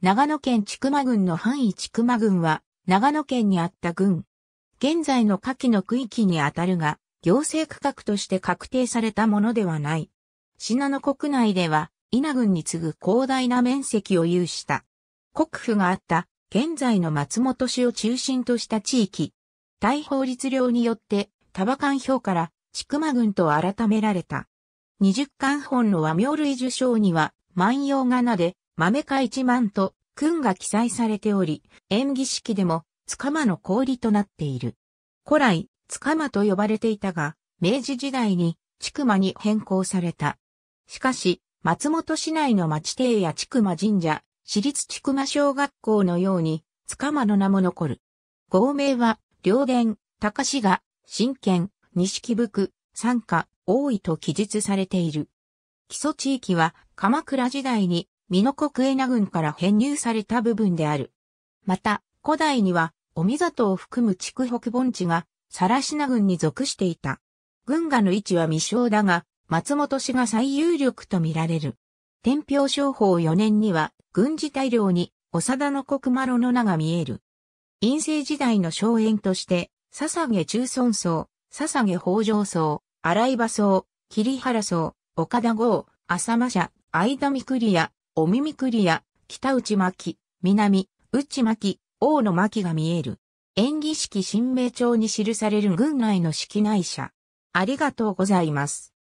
長野県千曲郡の範囲千曲郡は、長野県にあった郡。現在の下記の区域にあたるが、行政区画として確定されたものではない。信濃国内では、稲郡に次ぐ広大な面積を有した。国府があった、現在の松本市を中心とした地域。大法律令によって、多馬官表から、千曲郡と改められた。二十巻本の和名類受賞には、万葉仮名で、豆か一万と、訓が記載されており、演技式でも、つかまの氷となっている。古来、つかまと呼ばれていたが、明治時代に、ちくまに変更された。しかし、松本市内の町邸やちくま神社、市立ちくま小学校のように、つかまの名も残る。合名は、両伝、高志が、新県、西木福、三家、多いと記述されている。基礎地域は、鎌倉時代に美濃国エナ郡から編入された部分である。また、古代には、おみ里を含む地区北盆地が、更科郡に属していた。軍がの位置は未詳だが、松本氏が最有力と見られる。天平商法4年には、軍事大量に、長田の国丸の名が見える。陰性時代の荘園として、笹毛中村荘、笹毛北条荘、荒井場荘、桐原荘、岡田郷、浅間社、相田三栗屋、お耳くりや、北内巻、南、内巻、王の巻が見える。演技式新名帳に記される軍内の式内社。ありがとうございます。